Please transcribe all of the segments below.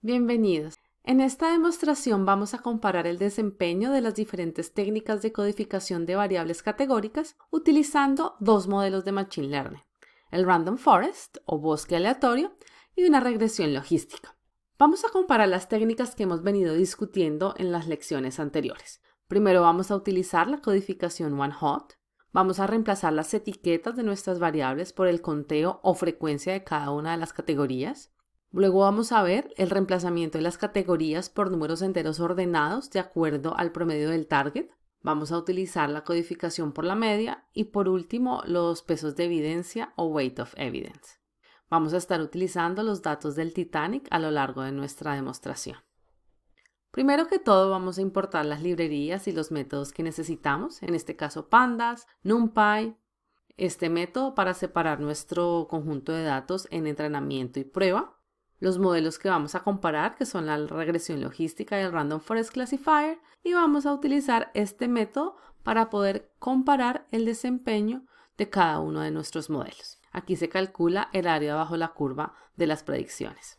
Bienvenidos. En esta demostración vamos a comparar el desempeño de las diferentes técnicas de codificación de variables categóricas utilizando dos modelos de Machine Learning, el Random Forest o bosque aleatorio y una regresión logística. Vamos a comparar las técnicas que hemos venido discutiendo en las lecciones anteriores. Primero vamos a utilizar la codificación one-hot, vamos a reemplazar las etiquetas de nuestras variables por el conteo o frecuencia de cada una de las categorías. Luego vamos a ver el reemplazamiento de las categorías por números enteros ordenados de acuerdo al promedio del target. Vamos a utilizar la codificación por la media y por último los pesos de evidencia o weight of evidence. Vamos a estar utilizando los datos del Titanic a lo largo de nuestra demostración. Primero que todo vamos a importar las librerías y los métodos que necesitamos, en este caso pandas, numpy, este método para separar nuestro conjunto de datos en entrenamiento y prueba los modelos que vamos a comparar, que son la regresión logística y el Random Forest Classifier, y vamos a utilizar este método para poder comparar el desempeño de cada uno de nuestros modelos. Aquí se calcula el área bajo la curva de las predicciones.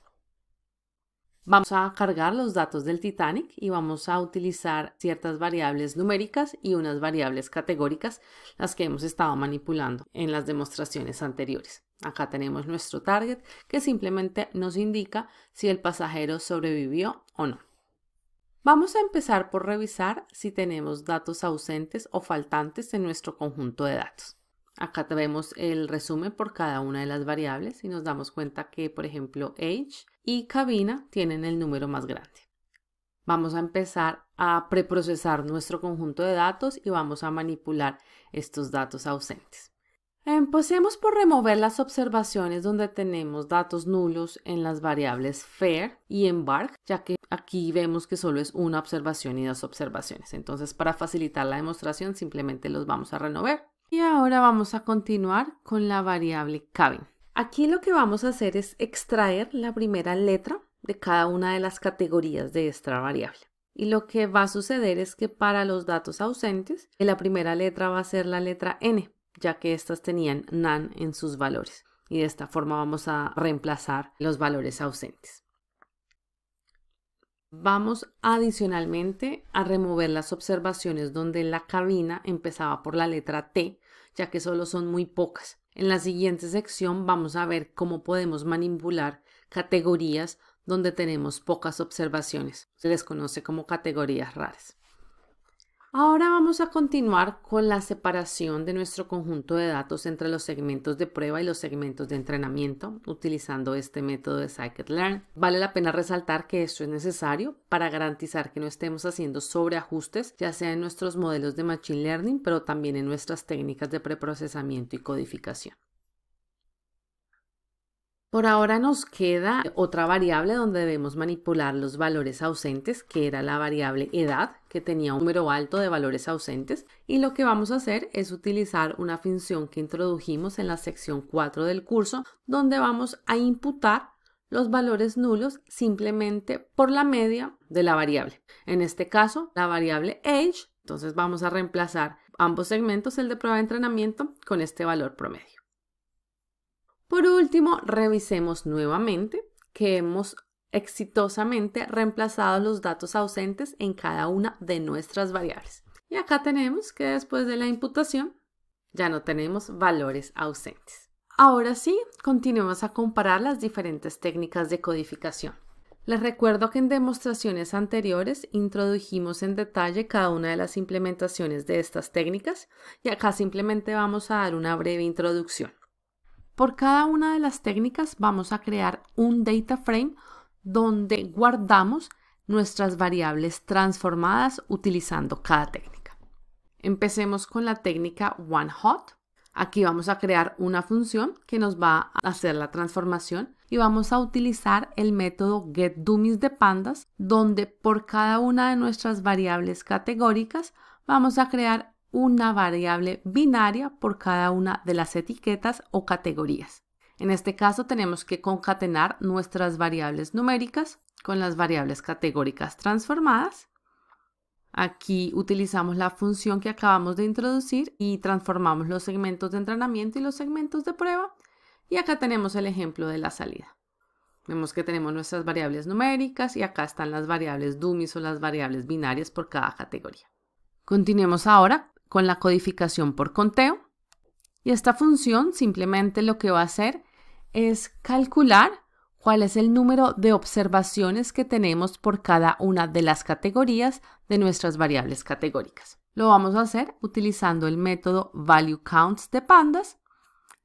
Vamos a cargar los datos del Titanic y vamos a utilizar ciertas variables numéricas y unas variables categóricas, las que hemos estado manipulando en las demostraciones anteriores. Acá tenemos nuestro target que simplemente nos indica si el pasajero sobrevivió o no. Vamos a empezar por revisar si tenemos datos ausentes o faltantes en nuestro conjunto de datos. Acá tenemos el resumen por cada una de las variables y nos damos cuenta que, por ejemplo, age y cabina tienen el número más grande. Vamos a empezar a preprocesar nuestro conjunto de datos y vamos a manipular estos datos ausentes. Empecemos por remover las observaciones donde tenemos datos nulos en las variables fair y embark, ya que aquí vemos que solo es una observación y dos observaciones. Entonces, para facilitar la demostración, simplemente los vamos a renovar. Y ahora vamos a continuar con la variable cabin. Aquí lo que vamos a hacer es extraer la primera letra de cada una de las categorías de esta variable. Y lo que va a suceder es que para los datos ausentes, eh, la primera letra va a ser la letra n, ya que estas tenían nan en sus valores. Y de esta forma vamos a reemplazar los valores ausentes. Vamos adicionalmente a remover las observaciones donde la cabina empezaba por la letra T, ya que solo son muy pocas. En la siguiente sección vamos a ver cómo podemos manipular categorías donde tenemos pocas observaciones. Se les conoce como categorías raras. Ahora vamos a continuar con la separación de nuestro conjunto de datos entre los segmentos de prueba y los segmentos de entrenamiento utilizando este método de scikit-learn. Vale la pena resaltar que esto es necesario para garantizar que no estemos haciendo sobreajustes, ya sea en nuestros modelos de machine learning, pero también en nuestras técnicas de preprocesamiento y codificación. Por ahora nos queda otra variable donde debemos manipular los valores ausentes, que era la variable edad, que tenía un número alto de valores ausentes, y lo que vamos a hacer es utilizar una función que introdujimos en la sección 4 del curso, donde vamos a imputar los valores nulos simplemente por la media de la variable. En este caso, la variable age, entonces vamos a reemplazar ambos segmentos, el de prueba de entrenamiento, con este valor promedio. Por último, revisemos nuevamente que hemos exitosamente reemplazado los datos ausentes en cada una de nuestras variables. Y acá tenemos que después de la imputación ya no tenemos valores ausentes. Ahora sí, continuemos a comparar las diferentes técnicas de codificación. Les recuerdo que en demostraciones anteriores introdujimos en detalle cada una de las implementaciones de estas técnicas y acá simplemente vamos a dar una breve introducción. Por cada una de las técnicas vamos a crear un data frame donde guardamos nuestras variables transformadas utilizando cada técnica. Empecemos con la técnica OneHot. Aquí vamos a crear una función que nos va a hacer la transformación y vamos a utilizar el método getDummiesDePandas de pandas, donde por cada una de nuestras variables categóricas vamos a crear una variable binaria por cada una de las etiquetas o categorías. En este caso tenemos que concatenar nuestras variables numéricas con las variables categóricas transformadas. Aquí utilizamos la función que acabamos de introducir y transformamos los segmentos de entrenamiento y los segmentos de prueba. Y acá tenemos el ejemplo de la salida. Vemos que tenemos nuestras variables numéricas y acá están las variables dummies o las variables binarias por cada categoría. Continuemos ahora con la codificación por conteo. Y esta función simplemente lo que va a hacer es calcular cuál es el número de observaciones que tenemos por cada una de las categorías de nuestras variables categóricas. Lo vamos a hacer utilizando el método valueCounts de pandas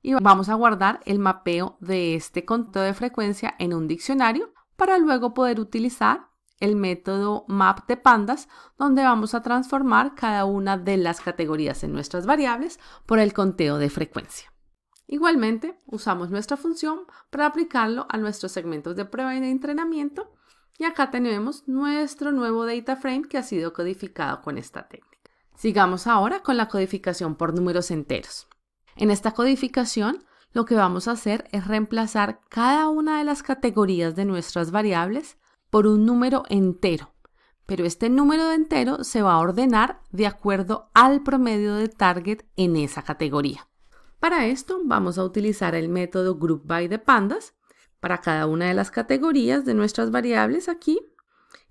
y vamos a guardar el mapeo de este conteo de frecuencia en un diccionario para luego poder utilizar el método map de pandas, donde vamos a transformar cada una de las categorías en nuestras variables por el conteo de frecuencia. Igualmente, usamos nuestra función para aplicarlo a nuestros segmentos de prueba y de entrenamiento, y acá tenemos nuestro nuevo data frame que ha sido codificado con esta técnica. Sigamos ahora con la codificación por números enteros. En esta codificación, lo que vamos a hacer es reemplazar cada una de las categorías de nuestras variables por un número entero pero este número de entero se va a ordenar de acuerdo al promedio de target en esa categoría. Para esto vamos a utilizar el método group by de pandas para cada una de las categorías de nuestras variables aquí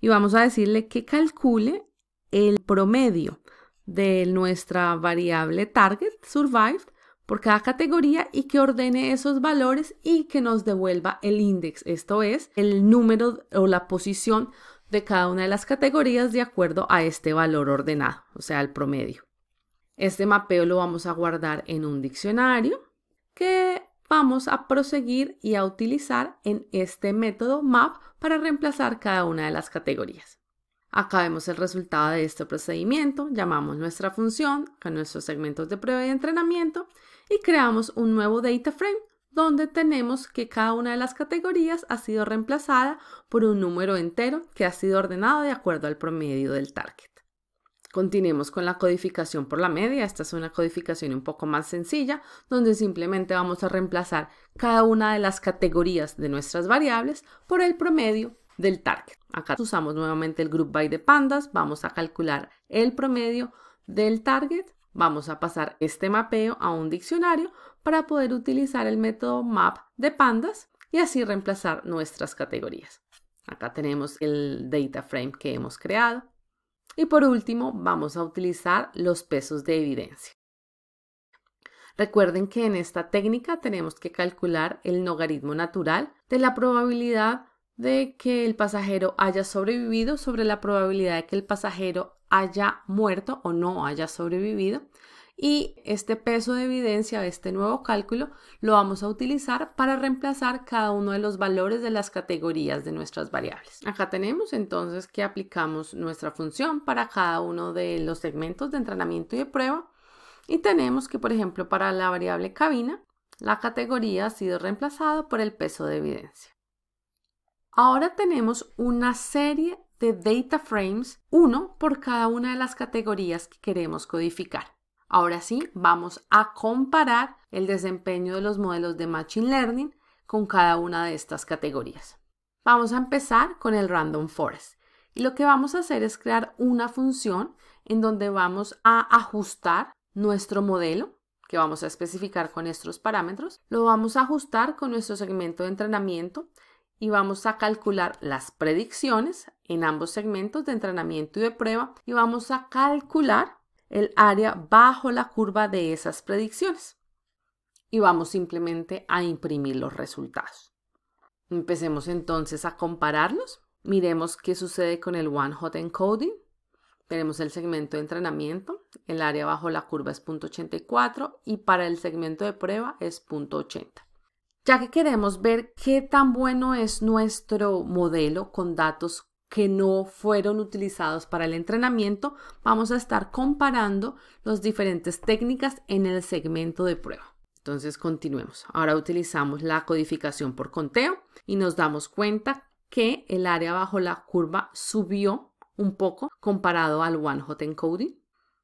y vamos a decirle que calcule el promedio de nuestra variable target survived por cada categoría y que ordene esos valores y que nos devuelva el índice, esto es, el número o la posición de cada una de las categorías de acuerdo a este valor ordenado, o sea, el promedio. Este mapeo lo vamos a guardar en un diccionario que vamos a proseguir y a utilizar en este método map para reemplazar cada una de las categorías. Acabemos el resultado de este procedimiento, llamamos nuestra función a nuestros segmentos de prueba y entrenamiento y creamos un nuevo data frame donde tenemos que cada una de las categorías ha sido reemplazada por un número entero que ha sido ordenado de acuerdo al promedio del target. Continuemos con la codificación por la media. Esta es una codificación un poco más sencilla, donde simplemente vamos a reemplazar cada una de las categorías de nuestras variables por el promedio del target. Acá usamos nuevamente el group by de pandas, vamos a calcular el promedio del target, vamos a pasar este mapeo a un diccionario para poder utilizar el método map de pandas y así reemplazar nuestras categorías. Acá tenemos el data frame que hemos creado. Y por último, vamos a utilizar los pesos de evidencia. Recuerden que en esta técnica tenemos que calcular el logaritmo natural de la probabilidad de que el pasajero haya sobrevivido sobre la probabilidad de que el pasajero haya muerto o no haya sobrevivido. Y este peso de evidencia, este nuevo cálculo, lo vamos a utilizar para reemplazar cada uno de los valores de las categorías de nuestras variables. Acá tenemos entonces que aplicamos nuestra función para cada uno de los segmentos de entrenamiento y de prueba. Y tenemos que, por ejemplo, para la variable cabina, la categoría ha sido reemplazada por el peso de evidencia. Ahora tenemos una serie de data frames, uno por cada una de las categorías que queremos codificar. Ahora sí, vamos a comparar el desempeño de los modelos de Machine Learning con cada una de estas categorías. Vamos a empezar con el Random Forest. Y lo que vamos a hacer es crear una función en donde vamos a ajustar nuestro modelo, que vamos a especificar con nuestros parámetros. Lo vamos a ajustar con nuestro segmento de entrenamiento y vamos a calcular las predicciones en ambos segmentos de entrenamiento y de prueba y vamos a calcular el área bajo la curva de esas predicciones y vamos simplemente a imprimir los resultados. Empecemos entonces a compararlos. Miremos qué sucede con el One Hot Encoding. Tenemos el segmento de entrenamiento, el área bajo la curva es 0.84 y para el segmento de prueba es .80 ya que queremos ver qué tan bueno es nuestro modelo con datos que no fueron utilizados para el entrenamiento, vamos a estar comparando las diferentes técnicas en el segmento de prueba. Entonces continuemos. Ahora utilizamos la codificación por conteo y nos damos cuenta que el área bajo la curva subió un poco comparado al One Hot Encoding.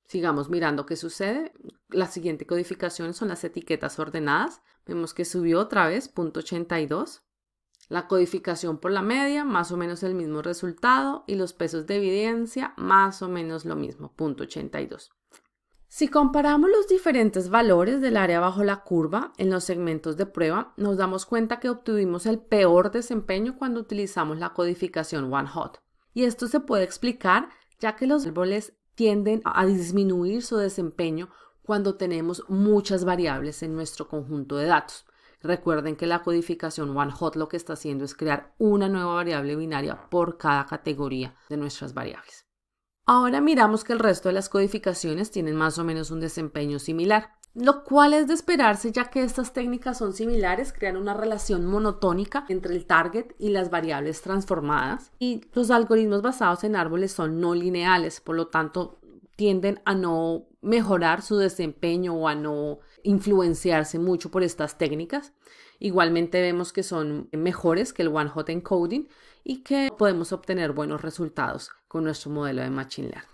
Sigamos mirando qué sucede. La siguiente codificación son las etiquetas ordenadas. Vemos que subió otra vez, 0.82. La codificación por la media, más o menos el mismo resultado. Y los pesos de evidencia, más o menos lo mismo, 0.82. Si comparamos los diferentes valores del área bajo la curva en los segmentos de prueba, nos damos cuenta que obtuvimos el peor desempeño cuando utilizamos la codificación One Hot. Y esto se puede explicar ya que los árboles tienden a disminuir su desempeño cuando tenemos muchas variables en nuestro conjunto de datos. Recuerden que la codificación OneHot lo que está haciendo es crear una nueva variable binaria por cada categoría de nuestras variables. Ahora miramos que el resto de las codificaciones tienen más o menos un desempeño similar, lo cual es de esperarse ya que estas técnicas son similares, crean una relación monotónica entre el target y las variables transformadas y los algoritmos basados en árboles son no lineales, por lo tanto tienden a no mejorar su desempeño o a no influenciarse mucho por estas técnicas. Igualmente vemos que son mejores que el One Hot Encoding y que podemos obtener buenos resultados con nuestro modelo de Machine Learning.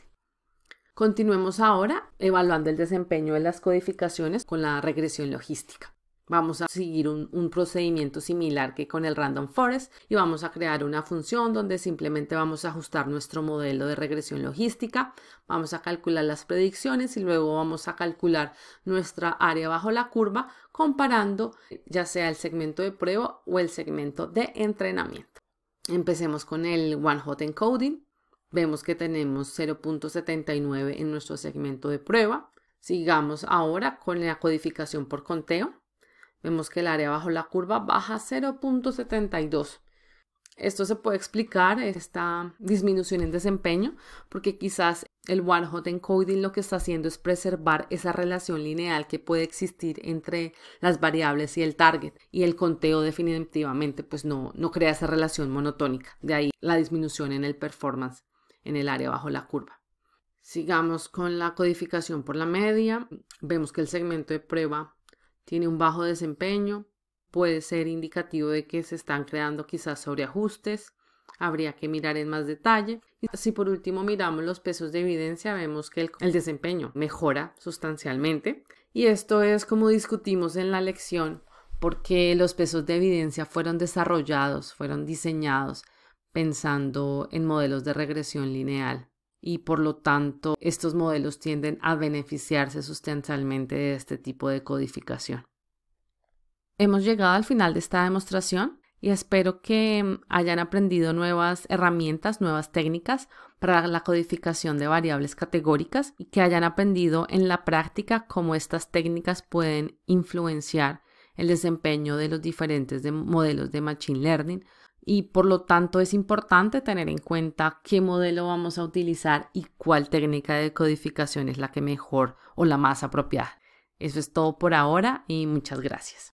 Continuemos ahora evaluando el desempeño de las codificaciones con la regresión logística. Vamos a seguir un, procedimiento similar que con el Random Forest y vamos a crear una función donde simplemente vamos a ajustar nuestro modelo de regresión logística, vamos a calcular las predicciones y luego vamos a calcular nuestra área bajo la curva comparando ya sea el segmento de prueba o el segmento de entrenamiento. Empecemos con el One Hot Encoding. Vemos que tenemos 0.79 en nuestro segmento de prueba. Sigamos ahora con la codificación por conteo. Vemos que el área bajo la curva baja 0.72. Esto se puede explicar, esta disminución en desempeño, porque quizás el one-hot encoding lo que está haciendo es preservar esa relación lineal que puede existir entre las variables y el target. Y el conteo definitivamente pues no, no crea esa relación monotónica. De ahí la disminución en el performance en el área bajo la curva. Sigamos con la codificación por la media. Vemos que el segmento de prueba tiene un bajo desempeño, puede ser indicativo de que se están creando quizás sobreajustes, habría que mirar en más detalle. Y si por último miramos los pesos de evidencia, vemos que el, el desempeño mejora sustancialmente. Y esto es como discutimos en la lección, porque los pesos de evidencia fueron desarrollados, fueron diseñados pensando en modelos de regresión lineal y por lo tanto estos modelos tienden a beneficiarse sustancialmente de este tipo de codificación. Hemos llegado al final de esta demostración y espero que mm, hayan aprendido nuevas herramientas, nuevas técnicas para la codificación de variables categóricas y que hayan aprendido en la práctica cómo estas técnicas pueden influenciar el desempeño de los diferentes modelos de Machine Learning y por lo tanto es importante tener en cuenta qué modelo vamos a utilizar y cuál técnica de codificación es la que mejor o la más apropiada. Eso es todo por ahora y muchas gracias.